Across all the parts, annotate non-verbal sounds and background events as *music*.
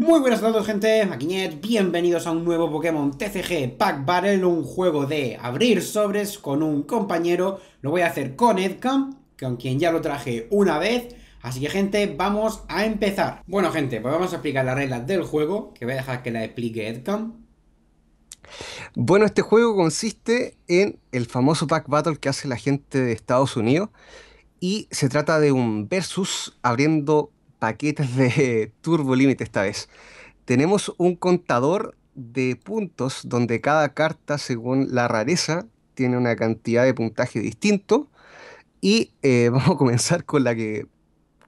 Muy buenas a todos gente, Maquiñet, bienvenidos a un nuevo Pokémon TCG Pack Battle, un juego de abrir sobres con un compañero, lo voy a hacer con Edcam, con quien ya lo traje una vez, así que gente, vamos a empezar. Bueno gente, pues vamos a explicar las reglas del juego, que voy a dejar que la explique Edcam Bueno, este juego consiste en el famoso Pack Battle que hace la gente de Estados Unidos, y se trata de un versus abriendo paquetes de *laughs* Turbo Límite esta vez. Tenemos un contador de puntos donde cada carta, según la rareza, tiene una cantidad de puntaje distinto. Y eh, *laughs* vamos a comenzar con la que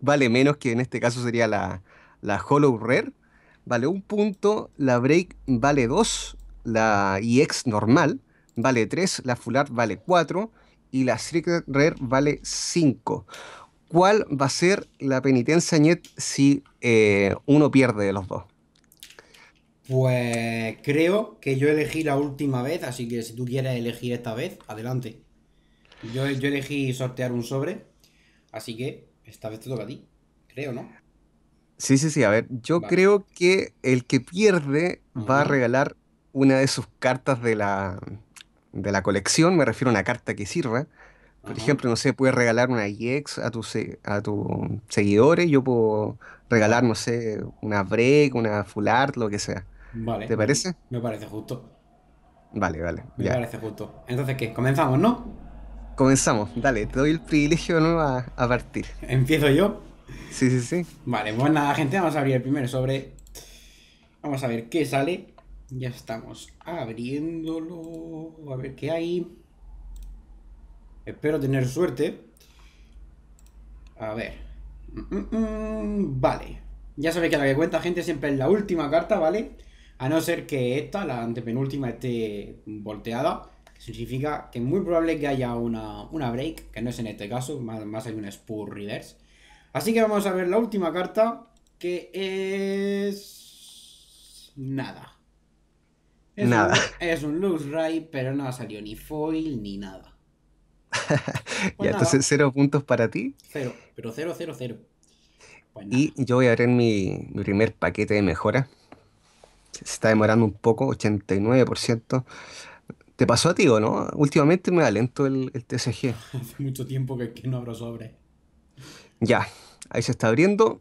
vale menos, que en este caso sería la, Hollow Rare. Vale un punto, la Break vale dos, la EX normal vale 3, la Art vale 4 y la Secret Rare vale 5 cuál va a ser la penitencia Ñet si eh, uno pierde de los dos. Pues creo que yo elegí la última vez, así que si tú quieres elegir esta vez, adelante. Yo, elegí sortear un sobre, así que esta vez te toca a ti, creo, ¿no? Sí, sí, sí, a ver, yo creo que el que pierde va a regalar una de sus cartas de la, de la colección, me refiero a una carta que sirva, por ejemplo, no sé, puedes regalar una X a tus a tus seguidores, yo puedo regalar, no sé, una break, una full art, lo que sea. ¿Te parece? Me parece justo. Vale, vale. Me parece justo. Entonces, ¿qué? Comenzamos, ¿no? Comenzamos, dale, te doy el privilegio ¿no? a, a partir. ¿Empiezo yo? Sí, sí, sí. Vale, buena pues gente, vamos a abrir el primero sobre. Vamos a ver qué sale. Ya estamos abriéndolo. A ver qué hay. Espero tener suerte. A ver. Mm, mm, mm, vale. Ya sabéis que la que cuenta gente siempre es la última carta, ¿vale? A no ser que esta, la antepenúltima, esté volteada. Que significa que es muy probable que haya una, una break, que no es en este caso, más, hay un Spur Reverse. Así que vamos a ver la última carta, que es... Nada. Es nada. Un, es un Loose pero no ha salido ni foil ni nada. *laughs* ya, entonces cero puntos para ti. Cero, pero cero, cero, cero. Pues y yo voy a abrir mi, mi primer paquete de mejora. Se está demorando un poco, 89%. ¿Te pasó a ti o no? Últimamente me da lento el, TSG. *laughs* Hace mucho tiempo que, que no abro sobre. Ya, ahí se está abriendo.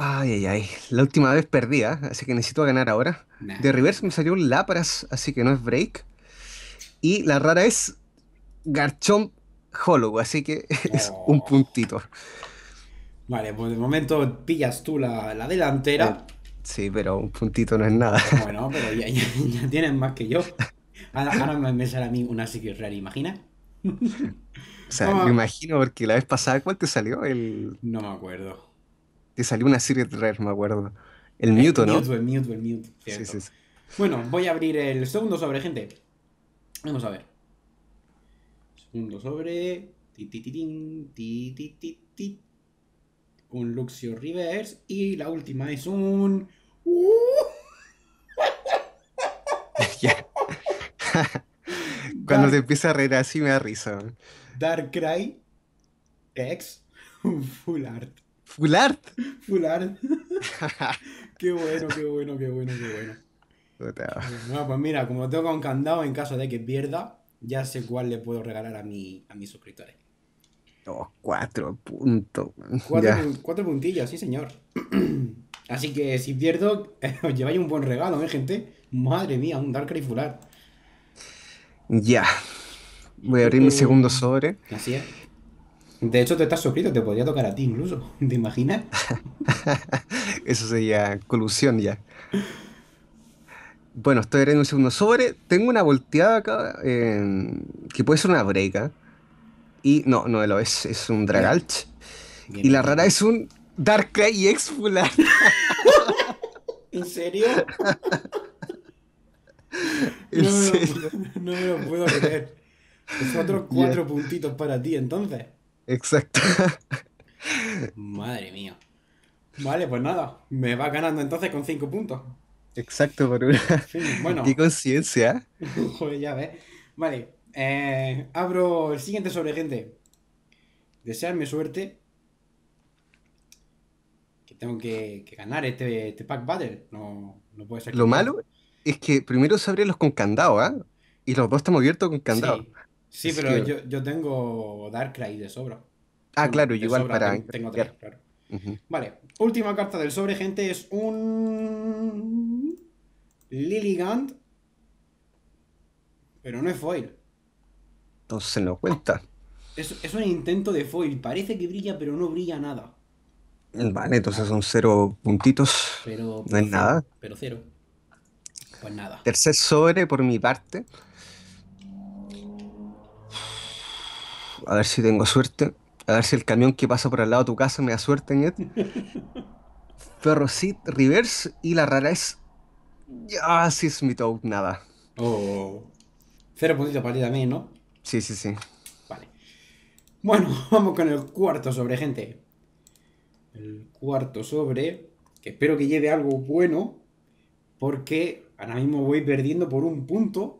Ay, ay, ay. La última vez perdida, ¿ah? así que necesito ganar ahora. De reverse me salió un Lapras, así que no es break. Y la rara es Garchomp Hollow, así que *laughs* es oh. un puntito. Vale, pues de momento pillas tú la, delantera. Eh, sí, pero un puntito no es nada. *laughs* Bueno, pero ya, ya, tienes más que yo. Ahora, me va a mí una Secret Rare, ¿imagina? o sea, *laughs* me imagino porque la vez pasada, ¿cuál te salió? El... No me acuerdo que salió una serie de Rare, me acuerdo. El Mewtwo, ¿no? el el Bueno, voy a abrir el segundo sobre, gente. Vamos a ver. Segundo sobre. Un Luxio Reverse. Y la última es un. *laughs* Cuando te empieza a reír así me da risa. Darkrai ex *laughs* Full Art. Fulart. *laughs* Fulart. *laughs* qué bueno, qué bueno, qué bueno, qué bueno. No, pues mira, como tengo un candado, en caso de que pierda, ya sé cuál le puedo regalar a, mi, a mis suscriptores. Dos oh, cuatro puntos. Cuatro, puntillas, sí, señor. *clears throat* Así que si pierdo, *laughs* os lleváis un buen regalo, ¿eh, gente? Madre mía, un Dark Fular. Ya. Voy a abrir mi segundo sobre. Así es. De hecho, te estás suscrito, te podría tocar a ti incluso, *laughs* ¿te imaginas? *laughs* Eso sería colusión ya. Bueno, estoy en un segundo sobre. Tengo una volteada acá em, que puede ser una breca. Y no, no lo es, es un Dragalch. y la rara es un Darkrai y Exfular. *laughs* ¿En serio? ¿En no, serio? lo, no me lo puedo creer. Es otros cuatro puntitos para ti entonces. Exacto. Madre mía. Vale, pues nada. Me va ganando entonces con 5 puntos. Exacto, por una. Qué conciencia. *laughs* Joder, ya ves. Vale. Eh, abro el siguiente sobre, gente. Desearme suerte. Que tengo que, ganar este, este, pack battle. No, puede ser. Lo malo es que primero se abren los con candado, ¿eh? Y los dos estamos abiertos con candado. Sí, pero yo, tengo Darkrai de sobra. Ah, claro, igual para. Vale, última carta del sobre, gente, es un. Lilligant. Pero no es foil. Entonces no cuenta. Es, es, un intento de foil. Parece que brilla, pero no brilla nada. Vale, entonces son cero puntitos. Pero, no es nada. Pero cero. Pues nada. Tercer sobre por mi parte. a ver si tengo suerte, a ver si el camión que pasa por el lado de tu casa me da suerte, Ñet. *laughs* ferrocit Reverse y la rara es. Ah, sí, toque, nada. Oh. Cero puntito para ti también, ¿no? Sí, sí, sí. Vale. Bueno, *laughs* vamos con el cuarto sobre, gente. El cuarto sobre. Que espero que lleve algo bueno. Porque ahora mismo voy perdiendo por un punto.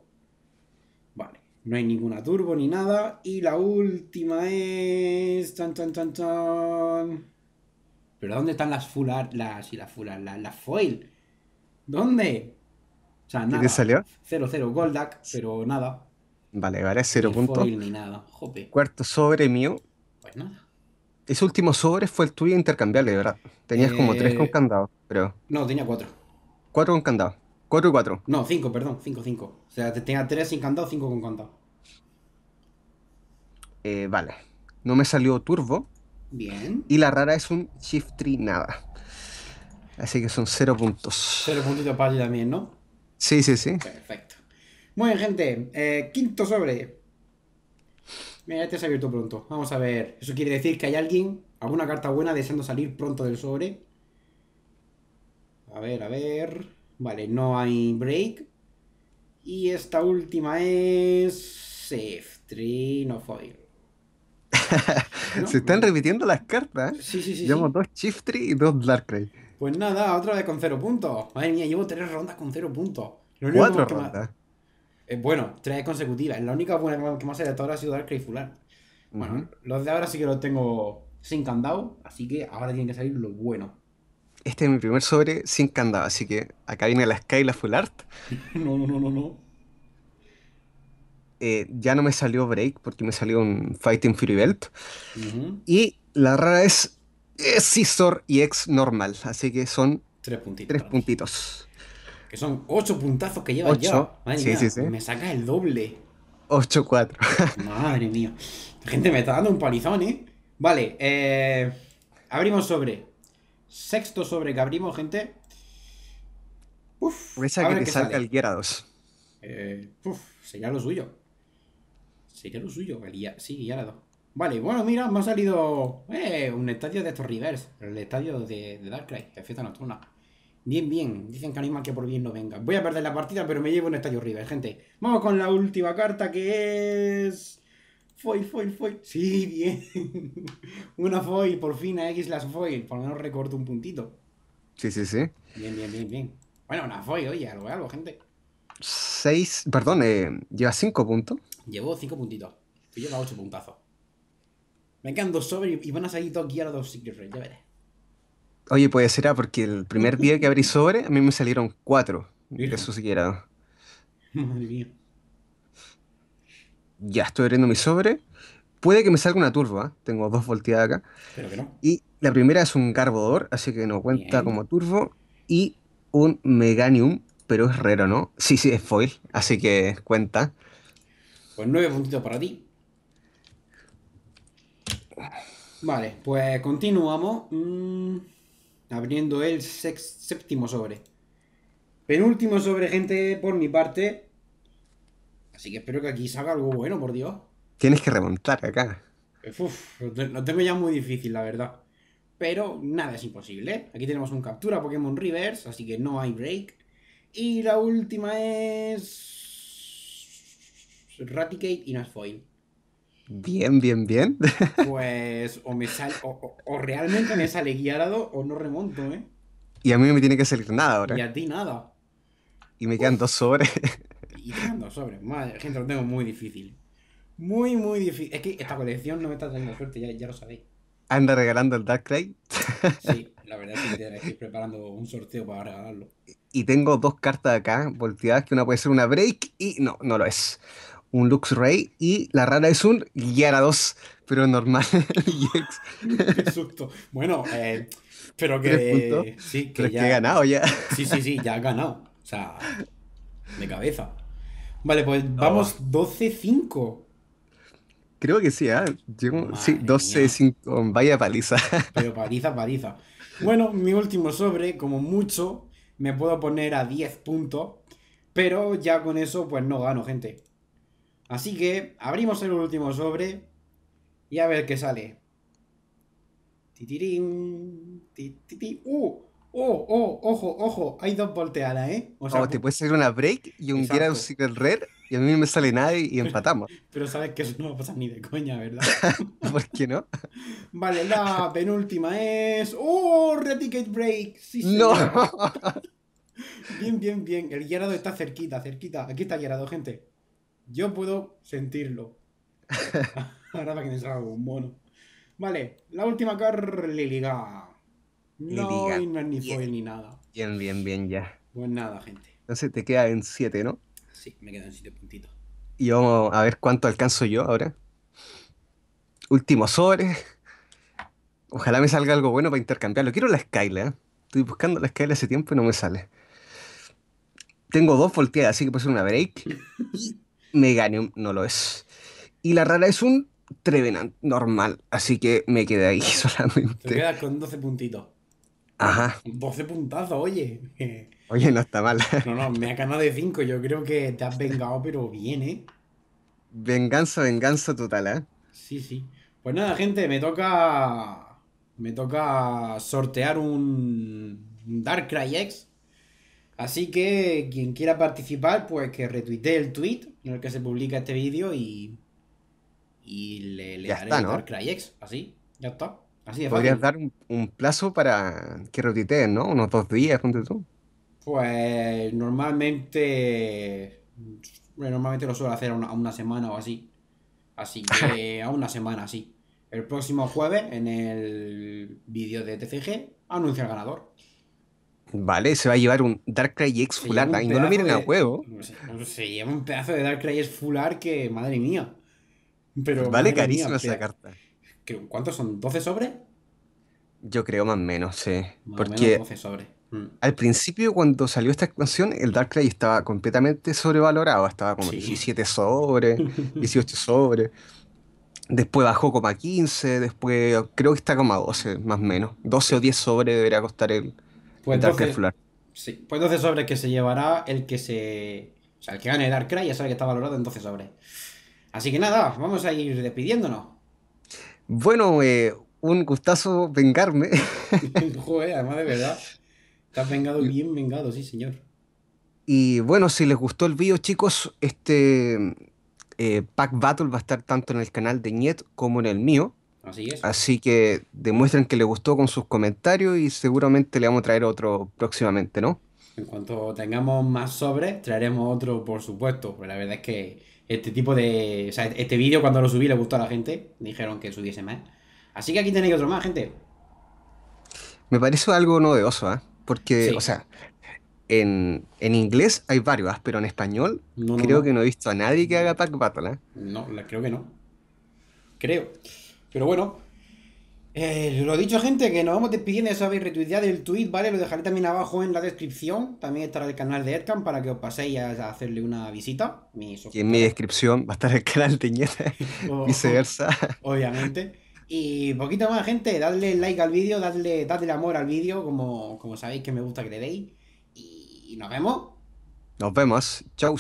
No hay ninguna turbo ni nada. Y la última es... Tan, tan, tan, tan. ¿Pero dónde están las full las, y las full las, foil? ¿Dónde? O sea, nada. ¿Qué salió? 0-0 Goldak, pero nada. Vale, vale, 0 puntos. Ni nada. Jope. Cuarto sobre mío. Pues nada. Ese último sobre fue el tuyo intercambiable, ¿verdad? Tenías como tres eh, con candado, pero... No, tenía cuatro cuatro con candado. 4 y 4. No, 5, perdón, 5, 5. O sea, tenga 3 sin 5 con cantado. Eh, vale. No me salió turbo. Bien. Y la rara es un shift tree nada. Así que son 0 puntos. 0 puntitos para ti también, ¿no? Sí, sí, sí. Perfecto. Muy bien, gente. Eh, quinto sobre. Mira, este se ha abierto pronto. Vamos a ver. Eso quiere decir que hay alguien, alguna carta buena deseando salir pronto del sobre. A ver, a ver. Vale, no hay break. Y esta última es safe, *laughs* no foil. Se están repitiendo las cartas. ¿eh? Sí, sí, sí. Llevamos dos Shift y dos Darkrai. Pues nada, otra vez con cero puntos. Madre mía, llevo tres rondas con cero puntos. Cuatro rondas. Eh, bueno, tres consecutivas. La única buena que más ha salido hasta ahora ha sido Darkrai Fular. Bueno, los de ahora sí que los tengo sin candado, así que ahora tienen que salir los buenos este es mi primer sobre sin candado, así que acá viene la Skyla Full Art. *laughs* No, no, no, no, no. Eh, ya no me salió Break porque me salió un Fighting Fury Belt. Y la rara es, y X Normal, así que son tres puntitos. Tres puntitos. Que son ocho puntazos que llevas ya. sí, sí, sí. me saca el doble. Ocho cuatro. *laughs* Madre mía. gente me está dando un palizón, ¿eh? Vale, eh, abrimos sobre. Sexto sobre abrimos, gente. Uf, esa que salga sale. el guiara Eh, uf, sería lo suyo. Sería lo suyo, sí, dos Vale, bueno, mira, me ha salido eh, un estadio de estos Rivers, el estadio de, de Darkrai, nocturna. Bien, bien, dicen que anima que por bien no venga. Voy a perder la partida, pero me llevo un estadio River, gente. Vamos con la última carta que es... Foil, fue fue. Sí, bien. *laughs* Una foil, por fin, a X las foil. Por lo menos recorto un puntito. Sí, sí, sí. Bien, bien, bien, bien. Bueno, una foil, oye, algo, algo, gente. Seis, perdón, eh, Lleva cinco puntos? Llevo cinco puntitos. Yo llevas ocho puntazos. Me quedan dos sobres y van a salir todos guiados dos Secret ya veré. Oye, ser a ah, porque el primer día que abrí *laughs* sobre, a mí me salieron cuatro. Eso siquiera. Madre mía ya estoy abriendo mi sobre. Puede que me salga una turbo, ¿ah? tengo dos volteadas acá. Pero que no. Y la primera es un Carbodor, así que no cuenta como turbo. Y un Meganium, pero es raro, ¿no? Sí, sí, es foil, así que cuenta. Pues nueve puntitos para ti. Vale, pues continuamos. Mm, abriendo el séptimo sobre. Penúltimo sobre, gente, por mi parte. Así que espero que aquí salga algo bueno, por Dios. Tienes que remontar acá. Uf, no tengo ya muy difícil, la verdad. Pero nada es imposible. ¿eh? Aquí tenemos un captura Pokémon Reverse, así que no hay break. Y la última es. Raticate y Nasfoil. Bien, bien, bien. *laughs* Pues o, me sale, o, realmente me sale guiarado o no remonto, ¿eh? Y a mí no me tiene que salir nada ahora. Y a ti nada. Y me quedan dos sobres. *laughs* Y sobres. Madre, gente, lo tengo muy difícil. Muy, muy difícil. Es que esta colección no me está trayendo suerte, ya, ya lo sabéis. ¿Anda regalando el dark Darkrai? *laughs* sí, la verdad es que estoy preparando un sorteo para regalarlo. Y tengo dos cartas acá volteadas, que una puede ser una Break y... No, no lo es. Un Luxray y la rara es un yara 2, pero normal. *laughs* Qué susto. Bueno, eh, pero que... Sí, que ya... he ganado ya. sí, sí, sí, ya has ganado. O sea, de cabeza. Vale, pues oh. vamos 12-5. Creo que sí, ¿eh? sí, 12-5. Vaya paliza. *laughs* Pero paliza, paliza. Bueno, mi último sobre, como mucho, me puedo poner a 10 puntos. Pero ya con eso, pues no gano, gente. Así que abrimos el último sobre y a ver qué sale. Titirín, titirín. ¡Uh! Oh, oh, ojo, ojo, hay dos volteadas, ¿eh? O sea, te puede salir una break y un girado y el Red y a mí no me sale nada y, empatamos. Pero sabes que eso no va a pasar ni de coña, ¿verdad? *laughs* ¿Por qué no? Vale, la penúltima es. ¡Oh! Reticate Break. Sí, ¡No! *laughs* bien, bien, bien. El Gerardo está cerquita, cerquita. Aquí está Gerardo, gente. Yo puedo sentirlo. *laughs* Ahora va que me salga un mono. Vale, la última carliliga. No, ni, diga, ni ni nada. Bien, bien, bien, ya. Pues nada, gente. Entonces te queda en 7, ¿no? Sí, me en 7 puntitos. Y vamos a ver cuánto alcanzo yo ahora. Último sobre. Ojalá me salga algo bueno para intercambiarlo. Quiero la Skyla. ¿eh? Estoy buscando la Skyla hace tiempo y no me sale. Tengo dos volteadas, así que puede ser una break. *laughs* Meganium no lo es. Y la rara es un Trevenant normal, así que me quedé ahí *laughs* solamente. Te quedas con 12 puntitos. Ajá. 12 puntazos, oye. *laughs* Oye, no está mal. No, no, me ha ganado de 5. Yo creo que te has vengado, pero bien, ¿eh? Venganza, venganza total, ¿eh? Sí, sí. Pues nada, gente, me toca. Me toca sortear un Darkrai X. Así que quien quiera participar, pues que retuite el tweet en el que se publica este vídeo y. Y le, le daré está, Darkrai X. Así, ya está. Podrías dar un, plazo para que rotiteen, ¿no? Unos dos días, ponte tú. Pues normalmente. Normalmente lo suelo hacer a una, semana o así. Así que *laughs* a una semana, así. El próximo jueves, en el vídeo de TCG, anuncia el ganador. Vale, se va a llevar un Darkrai X Full no lo miren a huevo. Se, lleva un pedazo de Darkrai X Full que, madre mía. vale carísimo carísima esa carta. ¿Cuántos son? ¿12 sobres? Yo creo más o menos, sí. Porque 12 sobres. Mm. Al principio, cuando salió esta expansión, el Darkrai estaba completamente sobrevalorado. Estaba como 17 sobres, 18 sobres. Después bajó como a 15, después creo que está como a 12, más o menos. 12 o 10 sobres debería costar el, pues Sí, pues 12 sobres que se llevará el que se. O sea, el que gane el Darkrai ya sabe que está valorado en 12 sobres. Así que nada, vamos a ir despidiéndonos. Bueno, eh, un gustazo vengarme. *laughs* Joder, además de verdad. Estás vengado, bien vengado, sí, señor. Y bueno, si les gustó el video, chicos, este eh, Pack Battle va a estar tanto en el canal de Niet como en el mío. Así es. Así que demuestren que les gustó con sus comentarios y seguramente le vamos a traer otro próximamente, ¿no? En cuanto tengamos más sobres, traeremos otro, por supuesto. Pero la verdad es que este tipo de... O sea, este vídeo cuando lo subí le gustó a la gente. Dijeron que subiese más. Así que aquí tenéis otro más, gente. Me parece algo novedoso, ¿eh? Porque, o sea, en, inglés hay varios, pero en español creo que no he visto a nadie que haga Pack Battle, ¿eh? No, creo que no. Creo. Pero bueno, eh, lo dicho, gente, que nos vamos despidiendo. Eso sabéis, retuiteado el tweet, ¿vale? Lo dejaré también abajo en la descripción. También estará el canal de Edcam para que os paséis a hacerle una visita. y en mi descripción va a estar el canal de y *laughs* viceversa. Obviamente. Y poquito más, gente. Dadle like al vídeo, dadle, amor al vídeo, como, como sabéis que me gusta que le deis. Y nos vemos. Nos vemos. Chau.